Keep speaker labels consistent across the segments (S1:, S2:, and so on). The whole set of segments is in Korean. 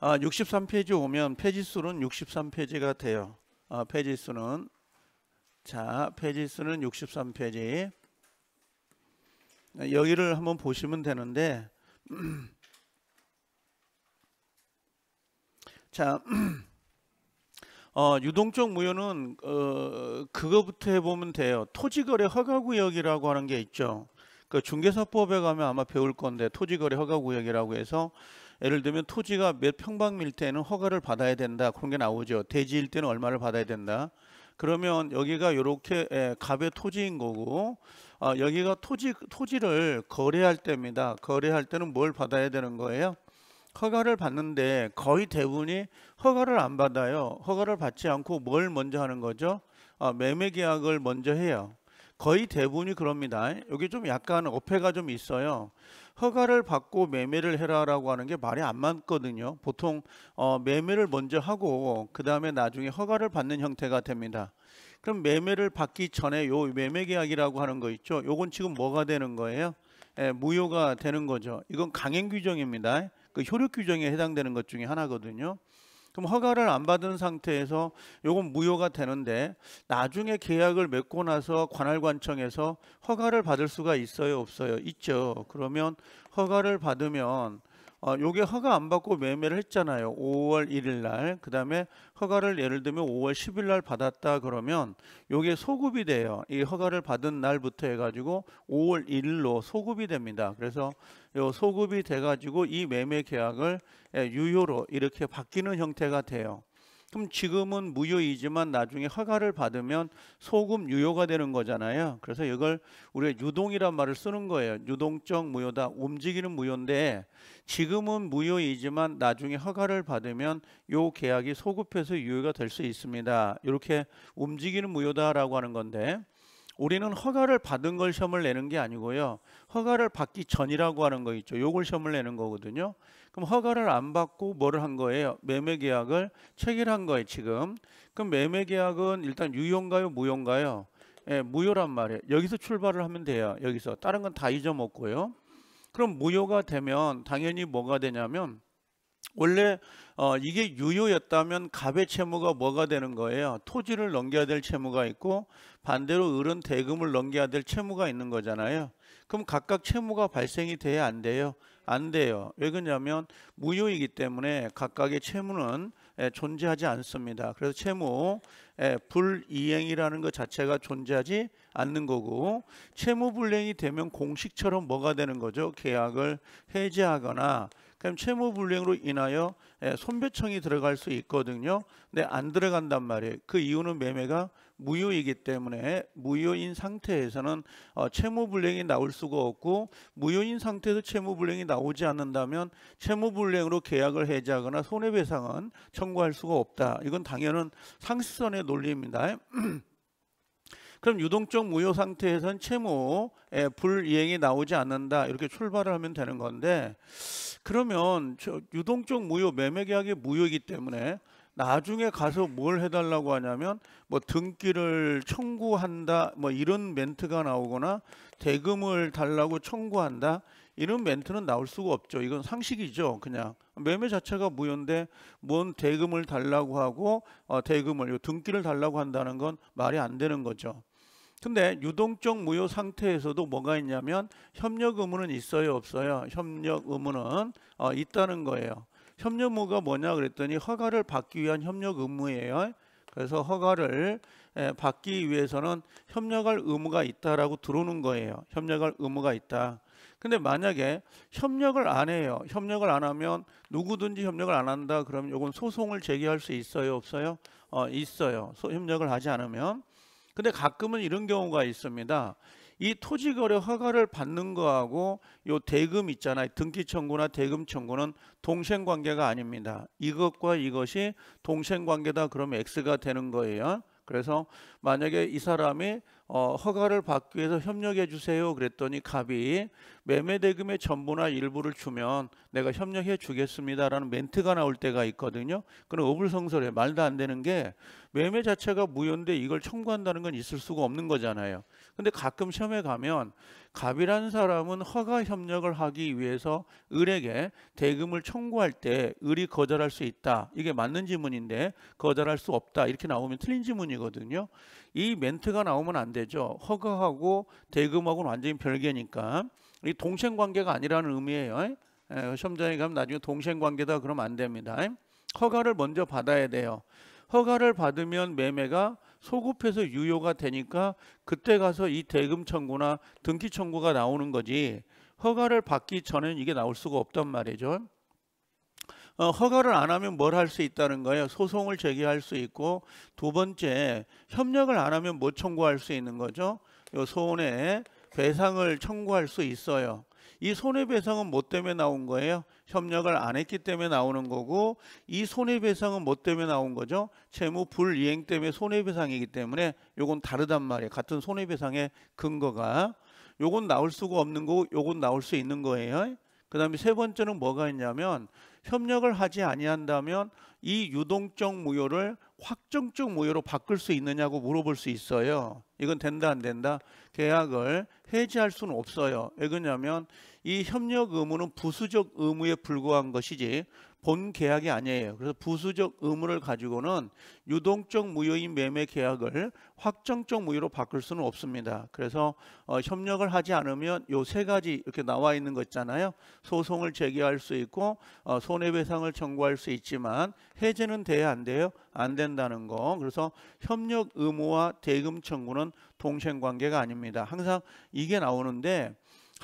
S1: 아, 63페이지 오면 페이지 수는 63페이지가 돼요. 아, 페이지 수는 자, 페이지 수는 63페이지. 여기를 한번 보시면 되는데 자 어, 유동적 무효는 어, 그거부터 해보면 돼요. 토지거래 허가구역이라고 하는 게 있죠. 그 중개사법에 가면 아마 배울 건데 토지거래 허가구역이라고 해서 예를 들면 토지가 몇평방밀일에는 허가를 받아야 된다 그런 게 나오죠. 대지일 때는 얼마를 받아야 된다. 그러면 여기가 이렇게 예, 갑의 토지인 거고 아, 여기가 토지 토지를 거래할 때입니다. 거래할 때는 뭘 받아야 되는 거예요? 허가를 받는데 거의 대부분이 허가를 안 받아요. 허가를 받지 않고 뭘 먼저 하는 거죠? 아, 매매 계약을 먼저 해요. 거의 대부분이 그럽니다. 여기 좀 약간 어폐가 좀 있어요. 허가를 받고 매매를 해라라고 하는 게 말이 안 맞거든요. 보통 어, 매매를 먼저 하고 그 다음에 나중에 허가를 받는 형태가 됩니다. 그럼 매매를 받기 전에 요 매매 계약이라고 하는 거 있죠. 요건 지금 뭐가 되는 거예요? 예, 무효가 되는 거죠. 이건 강행 규정입니다. 그 효력 규정에 해당되는 것 중에 하나거든요. 그럼 허가를 안 받은 상태에서 요건 무효가 되는데 나중에 계약을 맺고 나서 관할관청에서 허가를 받을 수가 있어요 없어요 있죠 그러면 허가를 받으면 어, 요게 허가 안 받고 매매를 했잖아요. 5월 1일 날. 그 다음에 허가를 예를 들면 5월 10일 날 받았다 그러면 요게 소급이 돼요. 이 허가를 받은 날부터 해가지고 5월 1일로 소급이 됩니다. 그래서 요 소급이 돼가지고 이 매매 계약을 예, 유효로 이렇게 바뀌는 형태가 돼요. 그럼 지금은 무효이지만 나중에 허가를 받으면 소급 유효가 되는 거잖아요. 그래서 이걸 우리가 유동이란 말을 쓰는 거예요. 유동적 무효다. 움직이는 무효인데 지금은 무효이지만 나중에 허가를 받으면 요 계약이 소급해서 유효가 될 수 있습니다. 이렇게 움직이는 무효다라고 하는 건데 우리는 허가를 받은 걸 시험을 내는 게 아니고요. 허가를 받기 전이라고 하는 거 있죠. 요걸 시험을 내는 거거든요. 그럼 허가를 안 받고 뭐를 한 거예요? 매매 계약을 체결한 거예요, 지금. 그럼 매매 계약은 일단 유효인가요, 무효인가요? 예, 무효란 말이에요. 여기서 출발을 하면 돼요. 여기서. 다른 건 다 잊어먹고요. 그럼 무효가 되면 당연히 뭐가 되냐면 원래 어, 이게 유효였다면 갑의 채무가 뭐가 되는 거예요? 토지를 넘겨야 될 채무가 있고 반대로 을은 대금을 넘겨야 될 채무가 있는 거잖아요. 그럼 각각 채무가 발생이 돼야 안 돼요? 안 돼요. 왜 그러냐면 무효이기 때문에 각각의 채무는 존재하지 않습니다. 그래서 채무 불이행이라는 것 자체가 존재하지 않는 거고 채무 불이행이 되면 공식처럼 뭐가 되는 거죠? 계약을 해지하거나 그럼 채무 불이행으로 인하여 손배청이 들어갈 수 있거든요. 근데 안 들어간단 말이에요. 그 이유는 매매가 무효이기 때문에 무효인 상태에서는 어, 채무불행이 나올 수가 없고 무효인 상태에서 채무불행이 나오지 않는다면 채무불행으로 계약을 해지하거나 손해배상은 청구할 수가 없다. 이건 당연한 상식선의 논리입니다. 그럼 유동적 무효 상태에선 채무에 불이행이 나오지 않는다 이렇게 출발을 하면 되는 건데 그러면 유동적 무효 매매계약이 무효이기 때문에 나중에 가서 뭘 해달라고 하냐면 뭐 등기를 청구한다 뭐 이런 멘트가 나오거나 대금을 달라고 청구한다 이런 멘트는 나올 수가 없죠. 이건 상식이죠. 그냥 매매 자체가 무효인데 뭔 대금을 달라고 하고 어, 대금을 등기를 달라고 한다는 건 말이 안 되는 거죠. 근데 유동적 무효 상태에서도 뭐가 있냐면 협력 의무는 있어요 없어요 협력 의무는 어, 있다는 거예요 협력무가 뭐냐 그랬더니 허가를 받기 위한 협력 의무예요. 그래서 허가를 예, 받기 위해서는 협력할 의무가 있다라고 들어오는 거예요. 협력할 의무가 있다. 근데 만약에 협력을 안 해요. 협력을 안 하면 누구든지 협력을 안 한다. 그러면 이건 소송을 제기할 수 있어요, 없어요? 어, 있어요. 소, 협력을 하지 않으면. 근데 가끔은 이런 경우가 있습니다. 이 토지거래 허가를 받는 거하고 요 대금 있잖아요. 등기 청구나 대금 청구는 동생 관계가 아닙니다. 이것과 이것이 동생 관계다 그러면 X가 되는 거예요. 그래서 만약에 이 사람이 어, 허가를 받기 위해서 협력해 주세요 그랬더니 갑이 매매 대금의 전부나 일부를 주면 내가 협력해 주겠습니다라는 멘트가 나올 때가 있거든요. 그럼 어불성설해 말도 안 되는 게 매매 자체가 무효인데 이걸 청구한다는 건 있을 수가 없는 거잖아요. 근데 가끔 시험에 가면 갑이라는 사람은 허가 협력을 하기 위해서 을에게 대금을 청구할 때 을이 거절할 수 있다. 이게 맞는 지문인데 거절할 수 없다. 이렇게 나오면 틀린 지문이거든요. 이 멘트가 나오면 안 되죠. 허가하고 대금하고는 완전히 별개니까. 이 동생 관계가 아니라는 의미예요. 예, 시험장에 가면 나중에 동생 관계다 그러면 안 됩니다. 허가를 먼저 받아야 돼요. 허가를 받으면 매매가 소급해서 유효가 되니까 그때 가서 이 대금 청구나 등기 청구가 나오는 거지 허가를 받기 전에는 이게 나올 수가 없단 말이죠. 어, 허가를 안 하면 뭘 할 수 있다는 거예요? 소송을 제기할 수 있고 두 번째 협력을 안 하면 뭐 청구할 수 있는 거죠? 요 소원에 배상을 청구할 수 있어요. 이 손해배상은 뭐 때문에 나온 거예요? 협력을 안 했기 때문에 나오는 거고 이 손해배상은 뭐 때문에 나온 거죠? 채무 불이행 때문에 손해배상이기 때문에 요건 다르단 말이에요. 같은 손해배상의 근거가 요건 나올 수가 없는 거고 요건 나올 수 있는 거예요. 그 다음에 세 번째는 뭐가 있냐면 협력을 하지 아니한다면 이 유동적 무효를 확정적 무효로 바꿀 수 있느냐고 물어볼 수 있어요. 이건 된다 안 된다? 계약을 해지할 수는 없어요. 왜 그러냐면 이 협력 의무는 부수적 의무에 불과한 것이지 본 계약이 아니에요. 그래서 부수적 의무를 가지고는 유동적 무효인 매매 계약을 확정적 무효로 바꿀 수는 없습니다. 그래서 어, 협력을 하지 않으면 요 세 가지 이렇게 나와 있는 거 있잖아요. 소송을 제기할 수 있고 어, 손해배상을 청구할 수 있지만 해제는 돼야 안 돼요. 안 된다는 거. 그래서 협력 의무와 대금 청구는 동생 관계가 아닙니다. 항상 이게 나오는데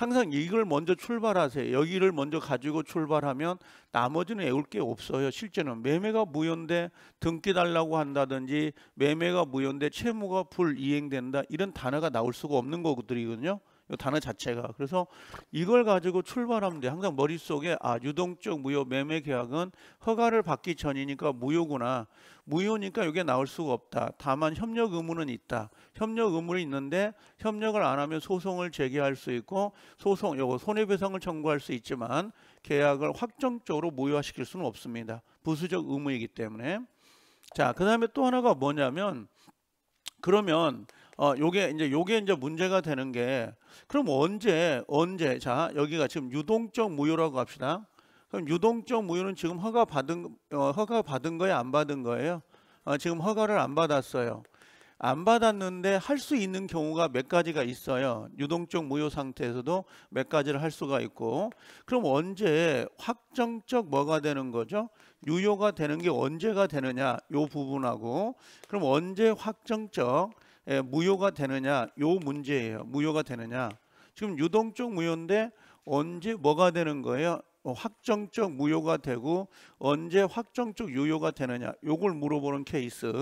S1: 항상 이걸 먼저 출발하세요. 여기를 먼저 가지고 출발하면 나머지는 애울 게 없어요. 실제는 매매가 무효인데 등기 달라고 한다든지 매매가 무효인데 채무가 불이행된다 이런 단어가 나올 수가 없는 거거든요. 단어 자체가 그래서 이걸 가지고 출발하면 돼 항상 머릿속에 아 유동적 무효 매매 계약은 허가를 받기 전이니까 무효구나 무효니까 이게 나올 수가 없다 다만 협력 의무는 있다 협력 의무는 있는데 협력을 안 하면 소송을 제기할 수 있고 소송 요거 손해배상을 청구할 수 있지만 계약을 확정적으로 무효화시킬 수는 없습니다 부수적 의무이기 때문에 자그 다음에 또 하나가 뭐냐면 그러면 어 요게 이제 요게 이제 문제가 되는 게 그럼 언제 언제 자 여기가 지금 유동적 무효라고 합시다. 그럼 유동적 무효는 지금 허가 받은 어, 허가 받은 거예요, 안 받은 거예요? 어, 지금 허가를 안 받았어요. 안 받았는데 할 수 있는 경우가 몇 가지가 있어요. 유동적 무효 상태에서도 몇 가지를 할 수가 있고. 그럼 언제 확정적 뭐가 되는 거죠? 유효가 되는 게 언제가 되느냐? 요 부분하고 그럼 언제 확정적 예, 무효가 되느냐 요 문제예요. 무효가 되느냐. 지금 유동적 무효인데 언제 뭐가 되는 거예요? 어, 확정적 무효가 되고 언제 확정적 유효가 되느냐 요걸 물어보는 케이스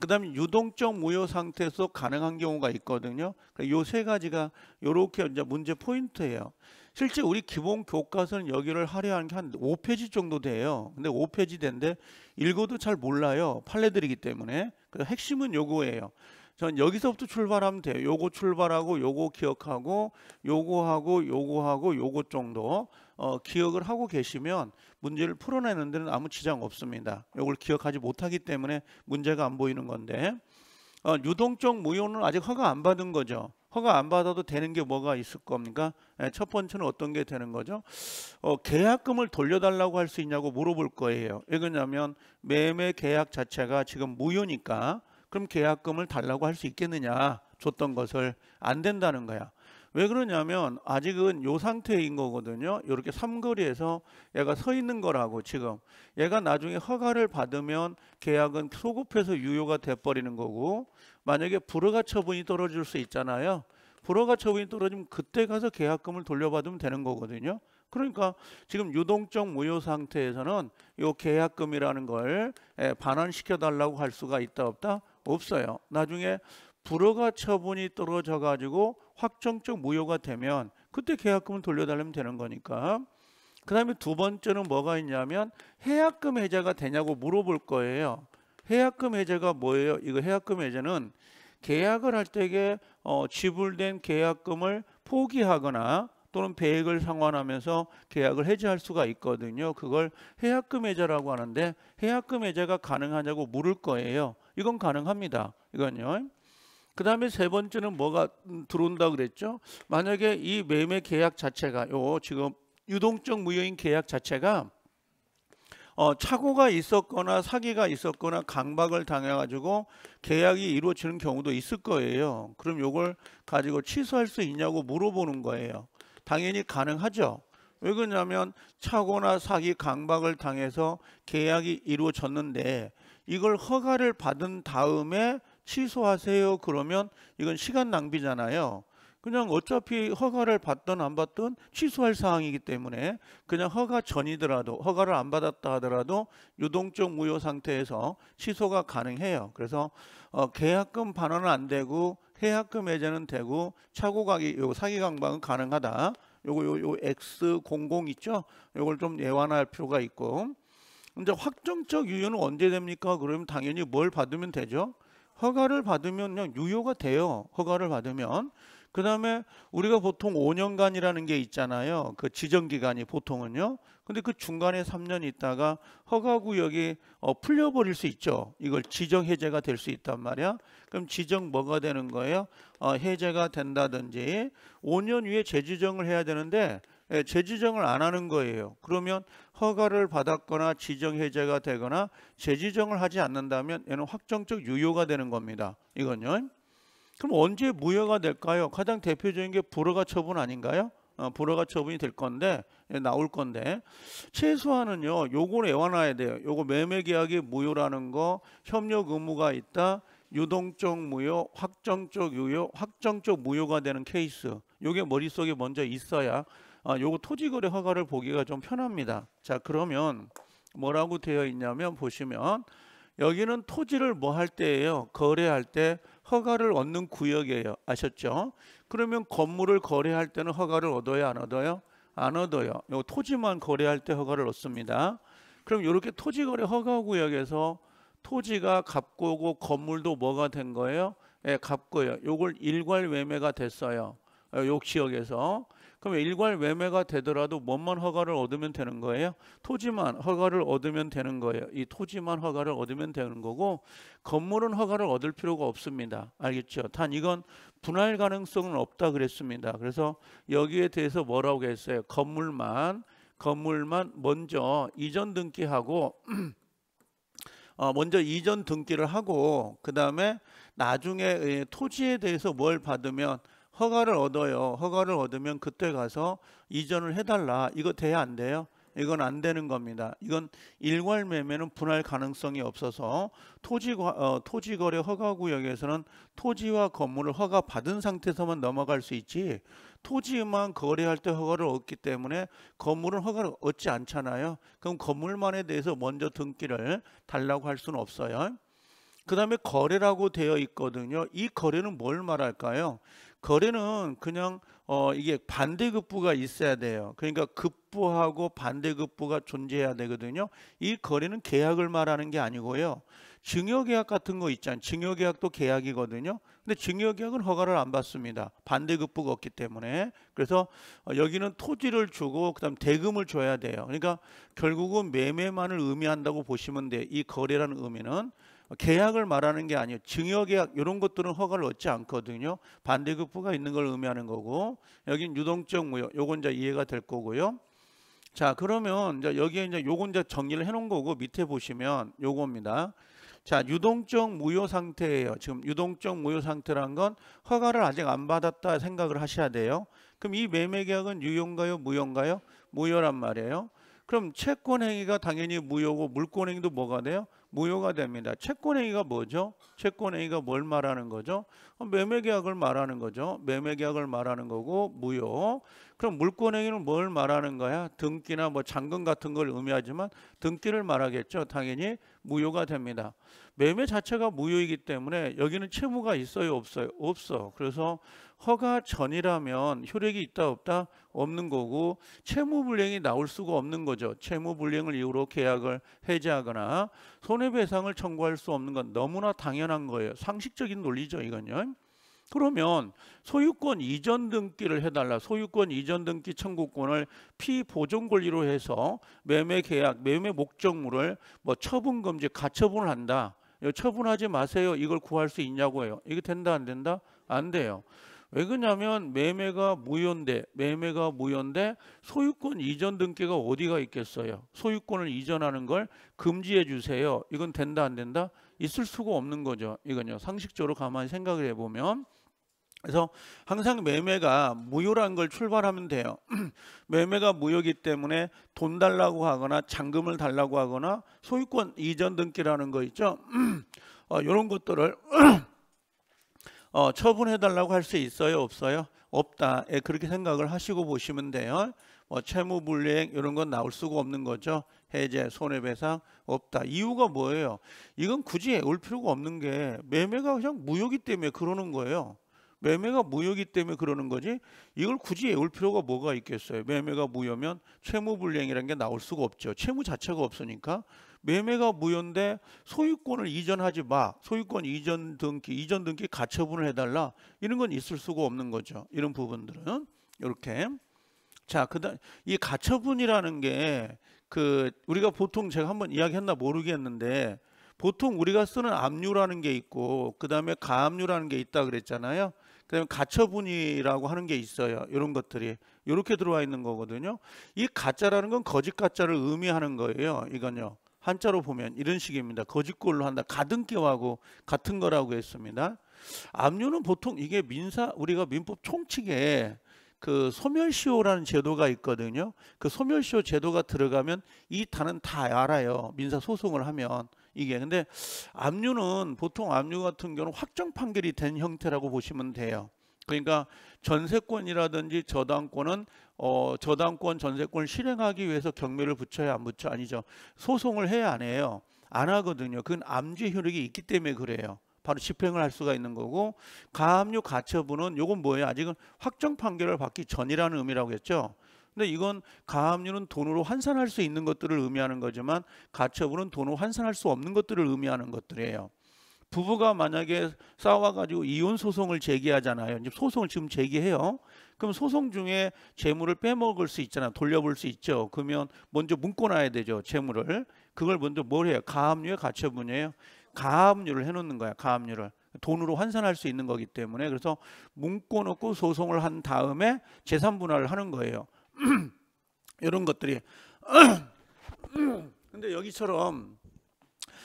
S1: 그다음에 유동적 무효 상태에서 가능한 경우가 있거든요 그러니까 요세 가지가 요렇게 이제 문제 포인트예요 실제 우리 기본 교과서는 여기를 하려는게 한 5페이지 정도 돼요 근데 5페이지 된데 읽어도 잘 몰라요 판례들이기 때문에 핵심은 요거예요 전 여기서부터 출발하면 돼요. 요거 출발하고 요거 기억하고 요거 하고 요거 하고 요거 정도 어, 기억을 하고 계시면 문제를 풀어내는 데는 아무 지장 없습니다. 요걸 기억하지 못하기 때문에 문제가 안 보이는 건데 어, 유동적 무효는 아직 허가 안 받은 거죠. 허가 안 받아도 되는 게 뭐가 있을 겁니까? 네, 첫 번째는 어떤 게 되는 거죠? 어, 계약금을 돌려달라고 할 수 있냐고 물어볼 거예요. 왜 그러냐면 매매 계약 자체가 지금 무효니까 그럼 계약금을 달라고 할 수 있겠느냐 줬던 것을 안 된다는 거야 왜 그러냐면 아직은 요 상태인 거거든요 이렇게 삼거리에서 얘가 서 있는 거라고 지금 얘가 나중에 허가를 받으면 계약은 소급해서 유효가 돼버리는 거고 만약에 불허가 처분이 떨어질 수 있잖아요 불허가 처분이 떨어지면 그때 가서 계약금을 돌려받으면 되는 거거든요 그러니까 지금 유동적 무효 상태에서는 요 계약금이라는 걸 예, 반환시켜 달라고 할 수가 있다 없다 없어요. 나중에 불허가 처분이 떨어져 가지고 확정적 무효가 되면 그때 계약금을 돌려달라면 되는 거니까. 그다음에 두 번째는 뭐가 있냐면 해약금 해제가 되냐고 물어볼 거예요. 해약금 해제가 뭐예요? 이거 해약금 해제는 계약을 할 때에 어, 지불된 계약금을 포기하거나 또는 배액을 상환하면서 계약을 해지할 수가 있거든요. 그걸 해약금 해제라고 하는데 해약금 해제가 가능하냐고 물을 거예요. 이건 가능합니다. 이건요. 그 다음에 세 번째는 뭐가 들어온다 그랬죠? 만약에 이 매매 계약 자체가 요 지금 유동적 무효인 계약 자체가 어, 착오가 있었거나 사기가 있었거나 강박을 당해가지고 계약이 이루어지는 경우도 있을 거예요. 그럼 요걸 가지고 취소할 수 있냐고 물어보는 거예요. 당연히 가능하죠. 왜 그러냐면 착오나 사기 강박을 당해서 계약이 이루어졌는데 이걸 허가를 받은 다음에 취소하세요. 그러면 이건 시간 낭비잖아요. 그냥 어차피 허가를 받든 안 받든 취소할 사항이기 때문에 그냥 허가 전이더라도 허가를 안 받았다 하더라도 유동적 무효 상태에서 취소가 가능해요. 그래서 어, 계약금 반환은 안 되고 해약금 해제는 되고 차고 가기 요 사기 강방은 가능하다. 요거 요, 요 X00 있죠? 요걸 좀예환할 필요가 있고 이제 확정적 유효는 언제 됩니까? 그러면 당연히 뭘 받으면 되죠? 허가를 받으면 그냥 유효가 돼요. 허가를 받으면. 그 다음에 우리가 보통 5년간이라는 게 있잖아요. 그 지정기간이 보통은요. 근데 그 중간에 3년 있다가 허가구역이 어, 풀려버릴 수 있죠. 이걸 지정해제가 될 수 있단 말이야. 그럼 지정 뭐가 되는 거예요? 어, 해제가 된다든지 5년 후에 재지정을 해야 되는데 예, 재지정을 안 하는 거예요. 그러면 허가를 받았거나 지정 해제가 되거나 재지정을 하지 않는다면 얘는 확정적 유효가 되는 겁니다. 이건요. 그럼 언제 무효가 될까요? 가장 대표적인 게 불허가 처분 아닌가요? 어, 불허가 처분이 될 건데 예, 나올 건데 최소한은요 요걸 애완화해야 돼요 요거 매매계약이 무효라는 거 협력 의무가 있다 유동적 무효 확정적 유효 확정적 무효가 되는 케이스 요게 머릿속에 먼저 있어야 아, 요거 토지거래 허가를 보기가 좀 편합니다. 자, 그러면 뭐라고 되어 있냐면 보시면 여기는 토지를 뭐 할 때예요? 거래할 때 허가를 얻는 구역이에요. 아셨죠? 그러면 건물을 거래할 때는 허가를 얻어요, 안 얻어요? 안 얻어요. 요 토지만 거래할 때 허가를 얻습니다. 그럼 이렇게 토지 거래 허가 구역에서 토지가 값고고 건물도 뭐가 된 거예요? 예, 값고요. 요걸 일괄 외매가 됐어요. 어, 요 지역에서. 그럼 일괄 매매가 되더라도 뭔만 허가를 얻으면 되는 거예요? 토지만 허가를 얻으면 되는 거예요. 이 토지만 허가를 얻으면 되는 거고 건물은 허가를 얻을 필요가 없습니다. 알겠죠? 단 이건 분할 가능성은 없다 그랬습니다. 그래서 여기에 대해서 뭐라고 했어요? 건물만 건물만 먼저 이전 등기하고 어, 먼저 이전 등기를 하고 그 다음에 나중에 예, 토지에 대해서 뭘 받으면 허가를 얻어요. 허가를 얻으면 그때 가서 이전을 해달라. 이거 돼야 안 돼요? 이건 안 되는 겁니다. 이건 일괄 매매는 분할 가능성이 없어서 토지 어, 토지 거래 허가 구역에서는 토지와 건물을 허가 받은 상태에서만 넘어갈 수 있지. 토지만 거래할 때 허가를 얻기 때문에 건물은 허가를 얻지 않잖아요. 그럼 건물만에 대해서 먼저 등기를 달라고 할 수는 없어요. 그 다음에 거래라고 되어 있거든요. 이 거래는 뭘 말할까요? 거래는 그냥 어 이게 반대급부가 있어야 돼요. 그러니까 급부하고 반대급부가 존재해야 되거든요. 이 거래는 계약을 말하는 게 아니고요. 증여계약 같은 거 있잖아요. 증여계약도 계약이거든요. 근데 증여계약은 허가를 안 받습니다. 반대급부가 없기 때문에. 그래서 어, 여기는 토지를 주고 그다음 대금을 줘야 돼요. 그러니까 결국은 매매만을 의미한다고 보시면 돼요. 이 거래라는 의미는. 계약을 말하는 게 아니에요. 증여계약 이런 것들은 허가를 얻지 않거든요. 반대급부가 있는 걸 의미하는 거고 여긴 유동적 무역 요건 이제 이해가 될 거고요. 자 그러면 이제 여기에 이제 요건 이제 정리를 해놓은 거고 밑에 보시면 요겁니다. 자 유동적 무효 상태예요. 지금 유동적 무효 상태란 건 허가를 아직 안 받았다 생각을 하셔야 돼요. 그럼 이 매매계약은 유효인가요? 무효인가요? 무효란 말이에요. 그럼 채권 행위가 당연히 무효고 물권 행위도 뭐가 돼요? 무효가 됩니다. 채권행위가 뭐죠? 채권행위가 뭘 말하는 거죠? 어, 매매계약을 말하는 거죠. 매매계약을 말하는 거고 무효. 그럼 물권행위는 뭘 말하는 거야? 등기나 뭐 잔금 같은 걸 의미하지만 등기를 말하겠죠. 당연히 무효가 됩니다. 매매 자체가 무효이기 때문에 여기는 채무가 있어요 없어요? 없어. 그래서 허가 전이라면 효력이 있다 없다 없는 거고 채무불이행이 나올 수가 없는 거죠. 채무불이행을 이유로 계약을 해지하거나 손해배상을 청구할 수 없는 건 너무나 당연한 거예요. 상식적인 논리죠 이건요. 그러면 소유권 이전 등기를 해달라 소유권 이전 등기 청구권을 피보존 권리로 해서 매매 계약 매매 목적물을 뭐 처분 금지 가처분을 한다 처분하지 마세요 이걸 구할 수 있냐고 해요 이게 된다 안 된다 안 돼요 왜 그러냐면 매매가 무효인데 매매가 무효인데 소유권 이전 등기가 어디가 있겠어요? 소유권을 이전하는 걸 금지해 주세요. 이건 된다 안 된다? 있을 수가 없는 거죠. 이건요. 상식적으로 가만히 생각을 해보면 그래서 항상 매매가 무효라는 걸 출발하면 돼요. 매매가 무효기 때문에 돈 달라고 하거나 잔금을 달라고 하거나 소유권 이전 등기라는 거 있죠. 어, 이런 것들을 어, 처분해달라고 할 수 있어요? 없어요? 없다. 예, 그렇게 생각을 하시고 보시면 돼요. 뭐 채무 불이행 이런 건 나올 수가 없는 거죠. 해제, 손해배상 없다. 이유가 뭐예요? 이건 굳이 올 필요가 없는 게 매매가 그냥 무효기 때문에 그러는 거예요. 매매가 무효기 때문에 그러는 거지 이걸 굳이 애울 필요가 뭐가 있겠어요 매매가 무효면 채무불이행이라는 게 나올 수가 없죠 채무 자체가 없으니까 매매가 무효인데 소유권을 이전하지 마. 소유권 이전 등기, 이전 등기 가처분을 해달라. 이런 건 있을 수가 없는 거죠. 이런 부분들은 이렇게. 자, 그다음 이 가처분이라는 게 그 우리가 보통 제가 한번 이야기했나 모르겠는데 보통 우리가 쓰는 압류라는 게 있고 그다음에 가압류라는 게 있다 그랬잖아요. 그다음에 가처분이라고 하는 게 있어요. 이런 것들이 이렇게 들어와 있는 거거든요. 이 가짜라는 건 거짓 가짜를 의미하는 거예요. 이건요. 한자로 보면 이런 식입니다. 거짓골로 한다. 가등기하고 같은 거라고 했습니다. 압류는 보통 이게 민사 우리가 민법 총칙에 그 소멸시효라는 제도가 있거든요. 그 소멸시효 제도가 들어가면 이 단은 다 알아요. 민사 소송을 하면 이게 근데 압류는 보통 압류 같은 경우는 확정 판결이 된 형태라고 보시면 돼요. 그러니까 전세권이라든지 저당권은 어, 저당권 전세권을 실행하기 위해서 경매를 붙여야 안 붙여 아니죠. 소송을 해야 안 해요. 안 하거든요. 그건 암지 효력이 있기 때문에 그래요. 바로 집행을 할 수가 있는 거고 가압류 가처분은 요건 뭐예요? 아직은 확정 판결을 받기 전이라는 의미라고 했죠. 근데 이건 가압류는 돈으로 환산할 수 있는 것들을 의미하는 거지만 가처분은 돈으로 환산할 수 없는 것들을 의미하는 것들이에요. 부부가 만약에 싸워가지고 이혼 소송을 제기하잖아요. 소송을 지금 제기해요. 그럼 소송 중에 재물을 빼먹을 수 있잖아. 돌려볼 수 있죠. 그러면 먼저 묶어놔야 되죠. 재물을. 그걸 먼저 뭘 해요? 가압류에 가처분이에요. 가압류를 해놓는 거야. 가압류를. 돈으로 환산할 수 있는 거기 때문에 그래서 묶어놓고 소송을 한 다음에 재산 분할을 하는 거예요. 이런 것들이. 근데 여기처럼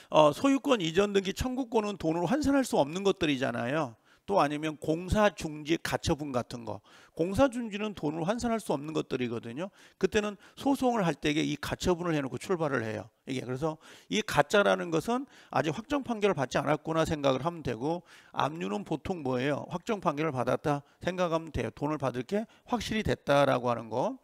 S1: 어, 소유권 이전 등기 청구권은 돈으로 환산할 수 없는 것들이잖아요. 또 아니면 공사 중지 가처분 같은 거. 공사 중지는 돈을 환산할 수 없는 것들이거든요. 그때는 소송을 할 때에 이 가처분을 해놓고 출발을 해요. 이게 그래서 이 가짜라는 것은 아직 확정 판결을 받지 않았구나 생각을 하면 되고 압류는 보통 뭐예요? 확정 판결을 받았다 생각하면 돼요. 돈을 받을 게 확실히 됐다라고 하는 거.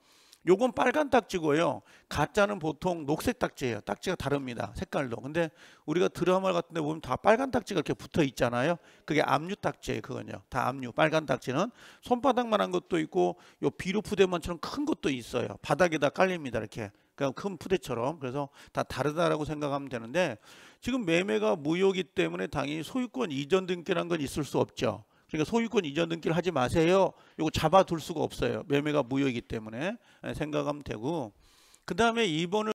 S1: 요건 빨간 딱지고요. 가짜는 보통 녹색 딱지예요. 딱지가 다릅니다. 색깔도. 근데 우리가 드라마 같은 데 보면 다 빨간 딱지가 이렇게 붙어 있잖아요. 그게 압류 딱지예요. 그건요. 다 압류. 빨간 딱지는 손바닥만한 것도 있고 요 비료 푸대만처럼 큰 것도 있어요. 바닥에다 깔립니다. 이렇게. 그냥 큰 푸대처럼. 그래서 다 다르다라고 생각하면 되는데 지금 매매가 무효이기 때문에 당연히 소유권 이전 등기라는건 있을 수 없죠. 그러니까 소유권 이전 등기를 하지 마세요. 이거 잡아둘 수가 없어요. 매매가 무효이기 때문에 예, 생각하면 되고 그 다음에 2번을